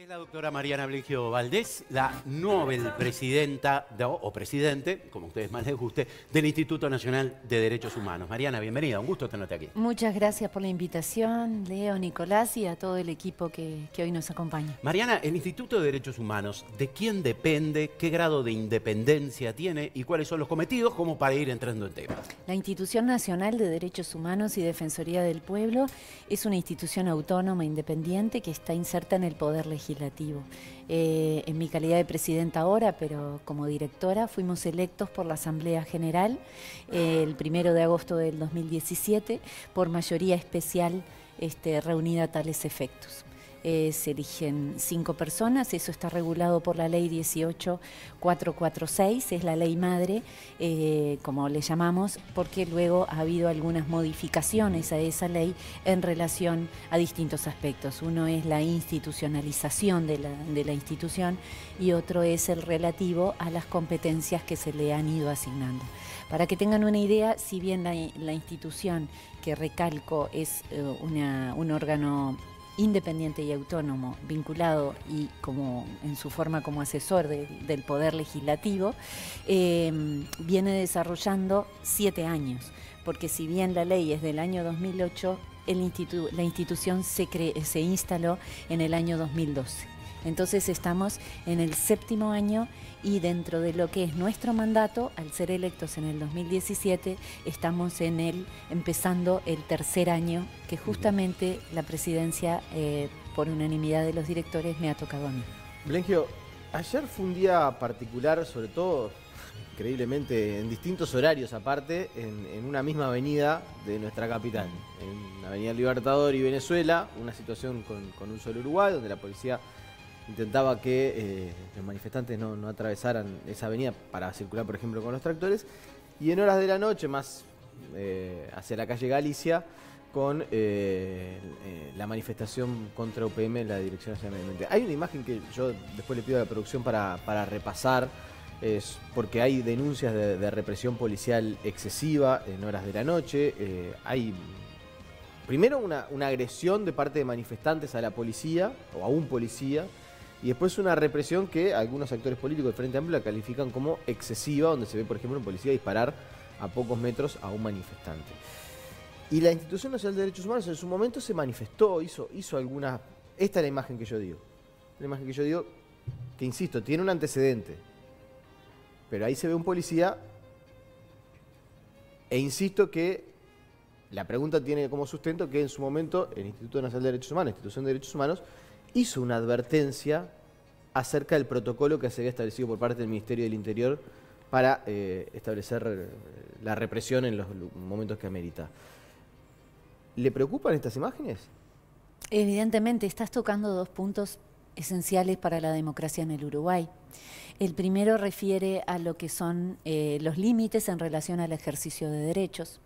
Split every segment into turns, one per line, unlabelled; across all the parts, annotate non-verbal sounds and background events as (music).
es la doctora Mariana Blegio Valdés, la nueva Presidenta, o Presidente, como a ustedes más les guste, del Instituto Nacional de Derechos Humanos. Mariana, bienvenida, un gusto tenerte aquí.
Muchas gracias por la invitación, Leo, Nicolás y a todo el equipo que, hoy nos acompaña.
Mariana, el Instituto de Derechos Humanos, ¿de quién depende? ¿Qué grado de independencia tiene? ¿Y cuáles son los cometidos? Como para ir entrando en temas.
La Institución Nacional de Derechos Humanos y Defensoría del Pueblo es una institución autónoma, independiente, que está inserta en el poder legislativo legislativo. Eh, en mi calidad de presidenta ahora, pero como directora, fuimos electos por la Asamblea General eh, el primero de agosto del 2017 por mayoría especial este, reunida a tales efectos. Eh, se eligen cinco personas, eso está regulado por la ley 18446, es la ley madre, eh, como le llamamos, porque luego ha habido algunas modificaciones a esa ley en relación a distintos aspectos. Uno es la institucionalización de la, institución y otro es el relativo a las competencias que se le han ido asignando. Para que tengan una idea, si bien la, institución que recalco es eh, un órgano independiente y autónomo, vinculado y como en su forma como asesor del Poder Legislativo, em, viene desarrollando siete años, porque si bien la ley es del año 2008, la institución se, se instaló en el año 2012. Entonces estamos en el séptimo año y dentro de lo que es nuestro mandato, al ser electos en el 2017, estamos en el, empezando el tercer año que justamente la presidencia, eh, por unanimidad de los directores, me ha tocado a mí.
Blengio, ayer fue un día particular, sobre todo increíblemente en distintos horarios aparte, en, una misma avenida de nuestra capital, en la Avenida Libertador y Venezuela, una situación con un solo Uruguay, donde la policía intentaba que eh, los manifestantes no, atravesaran esa avenida para circular, por ejemplo, con los tractores. Y en horas de la noche, más eh, hacia la calle Galicia, con eh, la manifestación contra UPM en la Dirección hacia Medio Hay una imagen que yo después le pido a la producción para, repasar, es porque hay denuncias de, represión policial excesiva en horas de la noche, hay primero una, una agresión de parte de manifestantes a la policía o a un policía, y después una represión que algunos actores políticos del Frente Amplio la califican como excesiva, donde se ve, por ejemplo, un policía disparar a pocos metros a un manifestante. Y la Institución Nacional de Derechos Humanos en su momento se manifestó, hizo, hizo alguna... Esta es la imagen que yo digo. La imagen que yo digo, que insisto, tiene un antecedente. Pero ahí se ve un policía e insisto que la pregunta tiene como sustento que en su momento el Instituto Nacional de Derechos Humanos, Institución de Derechos Humanos, hizo una advertencia acerca del protocolo que se había establecido por parte del Ministerio del Interior para eh, establecer eh, la represión en los momentos que amerita. ¿Le preocupan estas imágenes?
Evidentemente, estás tocando dos puntos esenciales para la democracia en el Uruguay. El primero refiere a lo que son eh, los límites en relación al ejercicio de derechos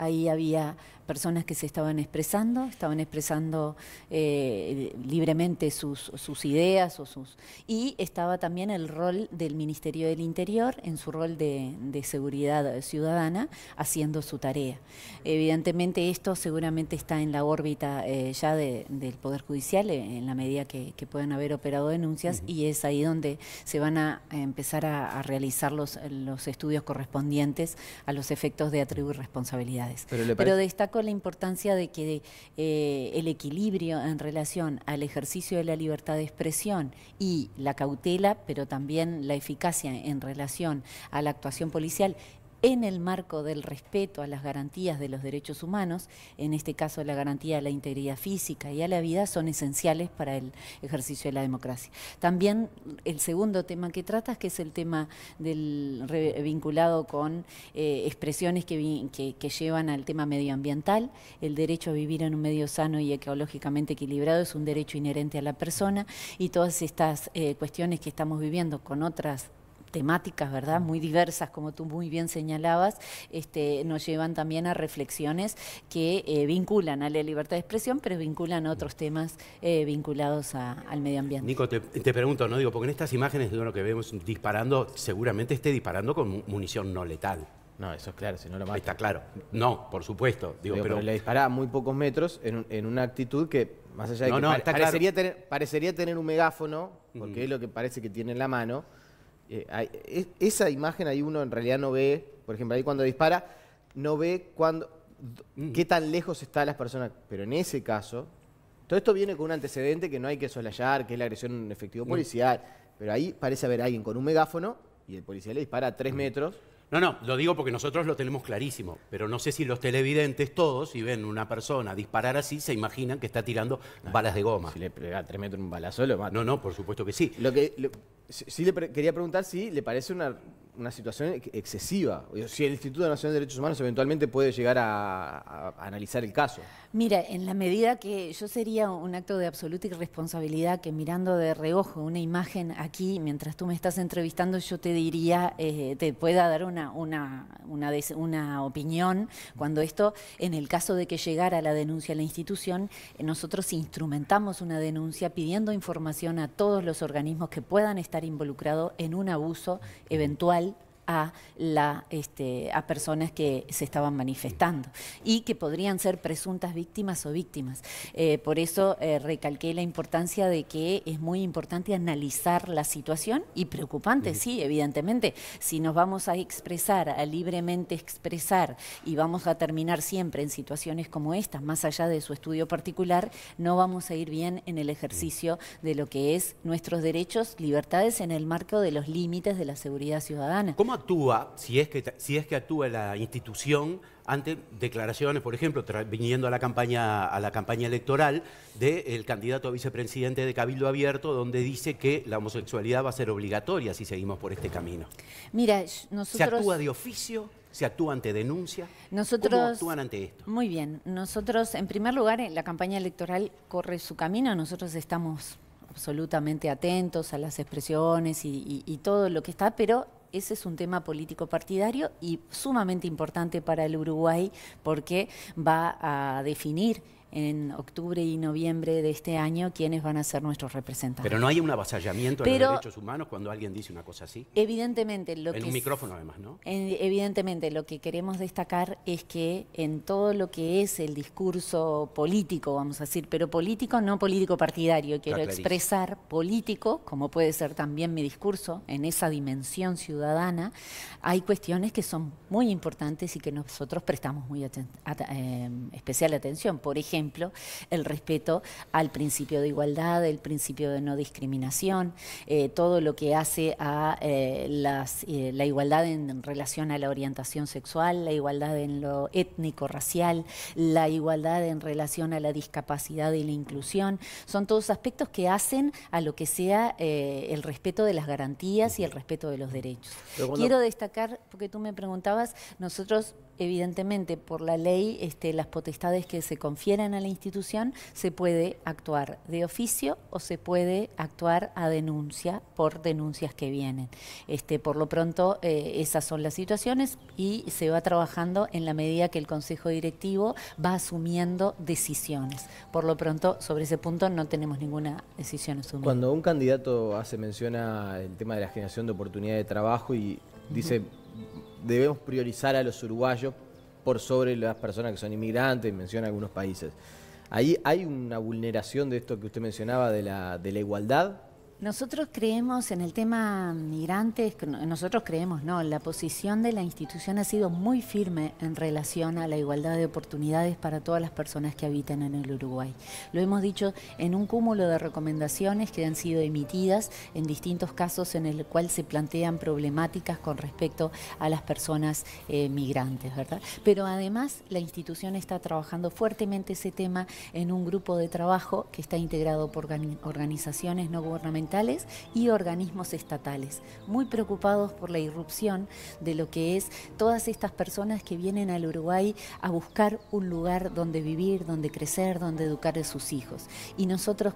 Ahí había personas que se estaban expresando, estaban expresando eh, libremente sus, ideas o sus y estaba también el rol del Ministerio del Interior en su rol de, seguridad ciudadana haciendo su tarea. Evidentemente esto seguramente está en la órbita eh, ya del Poder Judicial eh, en la medida que, puedan haber operado denuncias y es ahí donde se van a empezar a, realizar los estudios correspondientes a los efectos de atribuir responsabilidades. Pero, destaco la importancia de que eh, el equilibrio en relación al ejercicio de la libertad de expresión y la cautela, pero también la eficacia en relación a la actuación policial en el marco del respeto a las garantías de los derechos humanos, en este caso la garantía de la integridad física y a la vida, son esenciales para el ejercicio de la democracia. También el segundo tema que tratas, que es el tema del, vinculado con eh, expresiones que, llevan al tema medioambiental, el derecho a vivir en un medio sano y ecológicamente equilibrado es un derecho inherente a la persona y todas estas eh, cuestiones que estamos viviendo con otras temáticas, ¿verdad? Mm. Muy diversas, como tú muy bien señalabas, este, nos llevan también a reflexiones que eh, vinculan a la libertad de expresión, pero vinculan a otros temas eh, vinculados al medio ambiente.
Nico, te, pregunto, ¿no? Digo, porque en estas imágenes de lo que vemos disparando, seguramente esté disparando con munición no letal. No, eso es claro, si no lo mata. Está claro. No, por supuesto. Digo, pero... le dispara a muy pocos metros en, en, una
actitud que,
más allá de que no, parecería,
tener, parecería tener un megáfono, porque es lo que parece que tiene en la mano, eh, esa imagen ahí uno en realidad no ve, por ejemplo, ahí cuando dispara, no ve cuando, mm. qué tan lejos están las personas. Pero en ese caso, todo esto viene con un antecedente que no hay que soslayar, que es la agresión en efectivo mm. policial. Pero ahí parece haber alguien con un megáfono y el policía le dispara a tres mm.
metros no, no, lo digo porque nosotros lo tenemos clarísimo, pero no sé si los televidentes todos, si ven una persona disparar así, se imaginan que está tirando balas de goma. Si le pega un balazo, lo mata. No, no, por supuesto que sí. Lo que, sí le quería preguntar si le parece una una situación
excesiva. Si el Instituto Nacional de Derechos Humanos eventualmente puede llegar a, analizar el caso.
Mira, en la medida que yo sería un acto de absoluta irresponsabilidad que mirando de reojo una imagen aquí, mientras tú me estás entrevistando, yo te diría, eh, te pueda dar una, una, una, una, opinión, cuando esto, en el caso de que llegara la denuncia a la institución, nosotros instrumentamos una denuncia pidiendo información a todos los organismos que puedan estar involucrados en un abuso eventual a, la, este, a personas que se estaban manifestando y que podrían ser presuntas víctimas o víctimas. Eh, por eso eh, recalqué la importancia de que es muy importante analizar la situación y preocupante, sí, evidentemente, si nos vamos a expresar, a libremente expresar y vamos a terminar siempre en situaciones como estas, más allá de su estudio particular, no vamos a ir bien en el ejercicio de lo que es nuestros derechos, libertades en el marco de los límites de la seguridad ciudadana
actúa, si es que, si es que actúa la institución, ante declaraciones, por ejemplo, viniendo a la campaña, a la campaña electoral del candidato a vicepresidente de Cabildo Abierto, donde dice que la homosexualidad va a ser obligatoria si seguimos por este camino.
Mira, nosotros... ¿Se actúa de
oficio? ¿Se actúa ante denuncia?
Nosotros, actúan ante esto? Muy bien. Nosotros, en primer lugar, la campaña electoral corre su camino. Nosotros estamos absolutamente atentos a las expresiones y todo lo que está, pero ese es un tema político partidario y sumamente importante para el Uruguay porque va a definir en octubre y noviembre de este año quiénes van a ser nuestros representantes. Pero no hay
un avasallamiento de los derechos humanos cuando alguien dice una cosa así.
Evidentemente, lo que micrófono además, ¿no? evidentemente, lo que queremos destacar es que en todo lo que es el discurso político, vamos a decir, pero político no político partidario, quiero expresar político, como puede ser también mi discurso en esa dimensión ciudadana, hay cuestiones que son muy importantes y que nosotros prestamos muy eh, especial atención. Por ejemplo, ejemplo, el respeto al principio de igualdad, el principio de no discriminación, eh, todo lo que hace a eh, las, eh, la igualdad en relación a la orientación sexual, la igualdad en lo étnico-racial, la igualdad en relación a la discapacidad y la inclusión. Son todos aspectos que hacen a lo que sea el respeto de las garantías y el respeto de los derechos. Quiero destacar, porque tú me preguntabas, nosotros evidentemente por la ley este, las potestades que se confieran a la institución, se puede actuar de oficio o se puede actuar a denuncia por denuncias que vienen. Este, por lo pronto, eh, esas son las situaciones y se va trabajando en la medida que el Consejo Directivo va asumiendo decisiones. Por lo pronto, sobre ese punto no tenemos ninguna decisión asumida. Cuando
un candidato hace mención el tema de la generación de oportunidad de trabajo y dice debemos priorizar a los uruguayos por sobre las personas que son inmigrantes, menciona algunos países. Ahí hay una vulneración de esto que usted mencionaba de la, de la igualdad
nosotros creemos en el tema migrantes, nosotros creemos, no, la posición de la institución ha sido muy firme en relación a la igualdad de oportunidades para todas las personas que habitan en el Uruguay. Lo hemos dicho en un cúmulo de recomendaciones que han sido emitidas en distintos casos en el cual se plantean problemáticas con respecto a las personas eh, migrantes, ¿verdad? Pero además la institución está trabajando fuertemente ese tema en un grupo de trabajo que está integrado por organizaciones no gubernamentales y organismos estatales, muy preocupados por la irrupción de lo que es todas estas personas que vienen al Uruguay a buscar un lugar donde vivir, donde crecer, donde educar a sus hijos. Y nosotros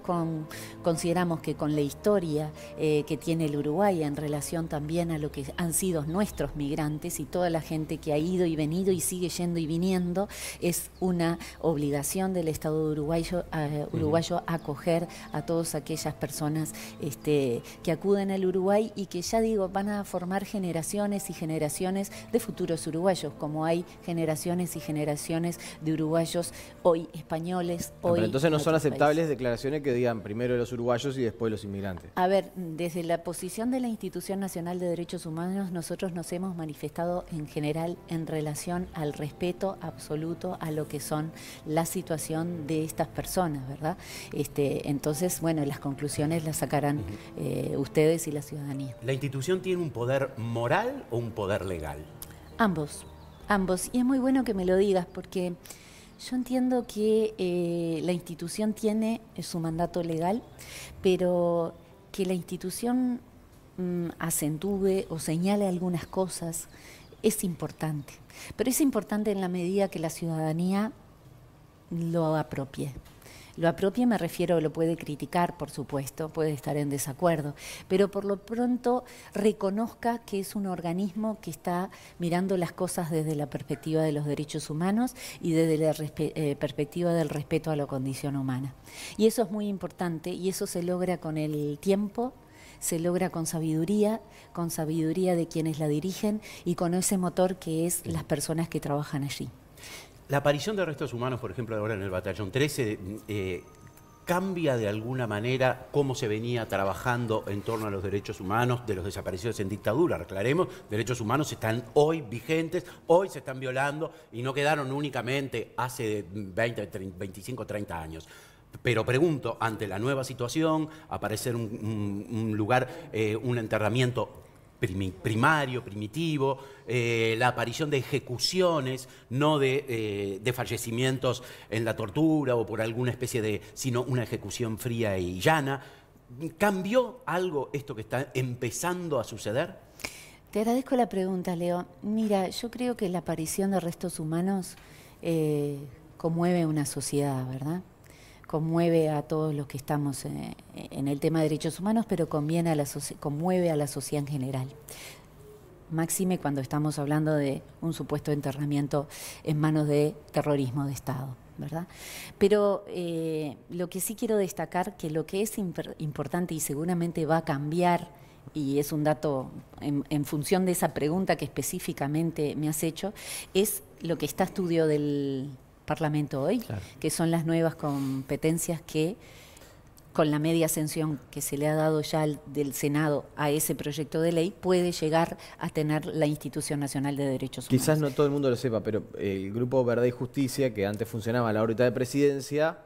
consideramos que con la historia eh, que tiene el Uruguay en relación también a lo que han sido nuestros migrantes y toda la gente que ha ido y venido y sigue yendo y viniendo, es una obligación del Estado uruguayo, eh, uruguayo acoger a todas aquellas personas este, que acuden al Uruguay y que ya digo, van a formar generaciones y generaciones de futuros uruguayos, como hay generaciones y generaciones de uruguayos hoy españoles, ah, hoy... entonces no son aceptables
declaraciones que digan primero los uruguayos y después los inmigrantes.
A ver, desde la posición de la Institución Nacional de Derechos Humanos, nosotros nos hemos manifestado en general en relación al respeto absoluto a lo que son la situación de estas personas, ¿verdad? Este, entonces, bueno, las conclusiones las sacarán eh, ustedes y la ciudadanía.
¿La institución tiene un poder moral o un poder legal?
Ambos, ambos. Y es muy bueno que me lo digas porque yo entiendo que eh, la institución tiene eh, su mandato legal, pero que la institución mm, acentúe o señale algunas cosas es importante. Pero es importante en la medida que la ciudadanía lo apropie. Lo apropia me refiero, lo puede criticar, por supuesto, puede estar en desacuerdo, pero por lo pronto reconozca que es un organismo que está mirando las cosas desde la perspectiva de los derechos humanos y desde la eh, perspectiva del respeto a la condición humana. Y eso es muy importante y eso se logra con el tiempo, se logra con sabiduría, con sabiduría de quienes la dirigen y con ese motor que es las personas que trabajan allí.
La aparición de restos humanos, por ejemplo, ahora en el batallón 13, eh, ¿cambia de alguna manera cómo se venía trabajando en torno a los derechos humanos de los desaparecidos en dictadura? Aclaremos, derechos humanos están hoy vigentes, hoy se están violando y no quedaron únicamente hace 20, 25, 30 años. Pero pregunto, ante la nueva situación, aparecer un, lugar, eh, un enterramiento primario, primitivo, eh, la aparición de ejecuciones, no eh, de, fallecimientos en la tortura o por alguna especie de, sino una ejecución fría y llana. ¿Cambió algo esto que está empezando a suceder?
Te agradezco la pregunta, Leo. Mira, yo creo que la aparición de restos humanos eh, conmueve una sociedad, ¿verdad? conmueve a todos los que estamos eh, en, el tema de derechos humanos, pero conviene a la conmueve a la sociedad en general. Máxime cuando estamos hablando de un supuesto enterramiento en manos de terrorismo de Estado. ¿verdad? Pero eh, lo que sí quiero destacar que lo que es importante y seguramente va a cambiar, y es un dato en, función de esa pregunta que específicamente me has hecho, es lo que está estudio del Parlamento hoy, que son las nuevas competencias que con la media ascensión que se le ha dado ya del Senado a ese proyecto de ley, puede llegar a tener la Institución Nacional de Derechos Humanos.
Quizás no todo el mundo lo sepa, pero eh, el Grupo Verdad y Justicia, que antes funcionaba en la órbita de presidencia,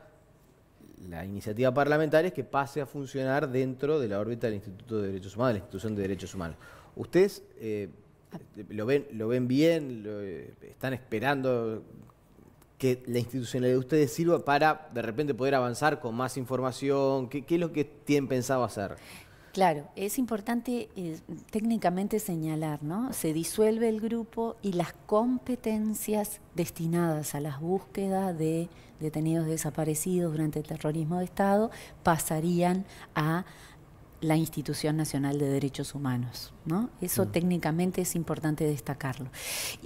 la iniciativa parlamentaria es que pase a funcionar dentro de la órbita del Instituto de Derechos Humanos, de la Institución de Derechos Humanos. ¿Ustedes eh, ah. lo, ven, lo ven bien? Eh, ¿Están esperando que la institucionalidad de ustedes sirva para de repente poder avanzar con más información? ¿Qué, es lo que tienen pensado hacer?
Claro, es importante eh, técnicamente señalar, ¿no? Se disuelve el grupo y las competencias destinadas a las búsquedas de detenidos desaparecidos durante el terrorismo de Estado pasarían a la Institución Nacional de Derechos Humanos. ¿no? Eso técnicamente es importante destacarlo.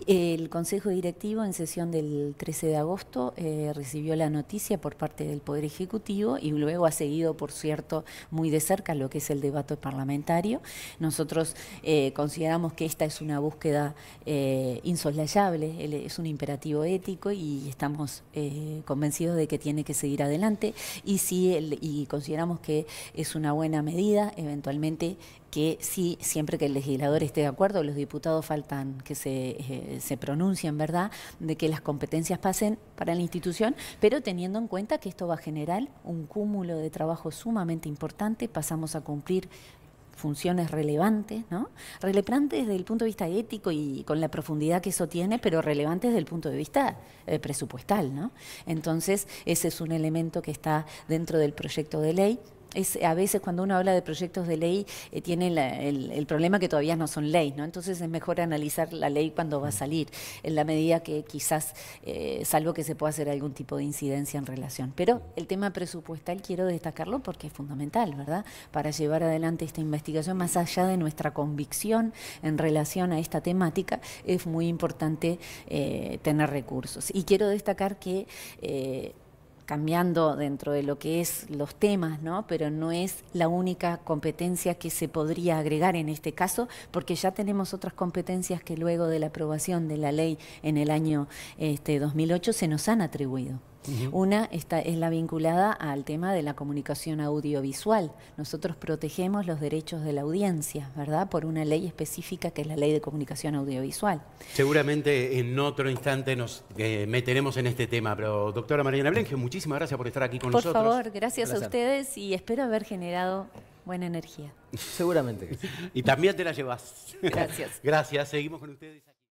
El Consejo Directivo en sesión del 13 de agosto eh, recibió la noticia por parte del Poder Ejecutivo y luego ha seguido, por cierto, muy de cerca lo que es el debate parlamentario. Nosotros eh, consideramos que esta es una búsqueda eh, insoslayable, es un imperativo ético y estamos convencidos de que tiene que seguir adelante y, si y consideramos que es una buena medida eventualmente que sí, siempre que el legislador esté de acuerdo, los diputados faltan que eh, se, pronuncien, ¿verdad?, de que las competencias pasen para la institución, pero teniendo en cuenta que esto va a generar un cúmulo de trabajo sumamente importante, pasamos a cumplir funciones relevantes, ¿no? Relevantes desde el punto de vista ético y con la profundidad que eso tiene, pero relevantes desde el punto de vista eh, presupuestal, ¿no? Entonces, ese es un elemento que está dentro del proyecto de ley a veces cuando uno habla de proyectos de ley eh, tiene el, problema que todavía no son ley, ¿no? Entonces es mejor analizar la ley cuando va a salir, en la medida que quizás, eh, salvo que se pueda hacer algún tipo de incidencia en relación. Pero el tema presupuestal quiero destacarlo porque es fundamental, ¿verdad? Para llevar adelante esta investigación, más allá de nuestra convicción en relación a esta temática, es muy importante eh, tener recursos. Y quiero destacar que cambiando dentro de lo que es los temas, ¿no? Pero no es la única competencia que se podría agregar en este caso, porque ya tenemos otras competencias que luego de la aprobación de la ley en el año este, 2008 se nos han atribuido. Una esta, es la vinculada al tema de la comunicación audiovisual. Nosotros protegemos los derechos de la audiencia, ¿verdad? Por una ley específica que es la ley de comunicación audiovisual.
Seguramente en otro instante nos eh, meteremos en este tema, pero doctora Mariana Brenge, muchísimas gracias por estar aquí con nosotros. Por favor, gracias a
ustedes y espero haber generado buena energía.
Seguramente. y también te la llevas. Gracias. (laughs) gracias. Seguimos con ustedes.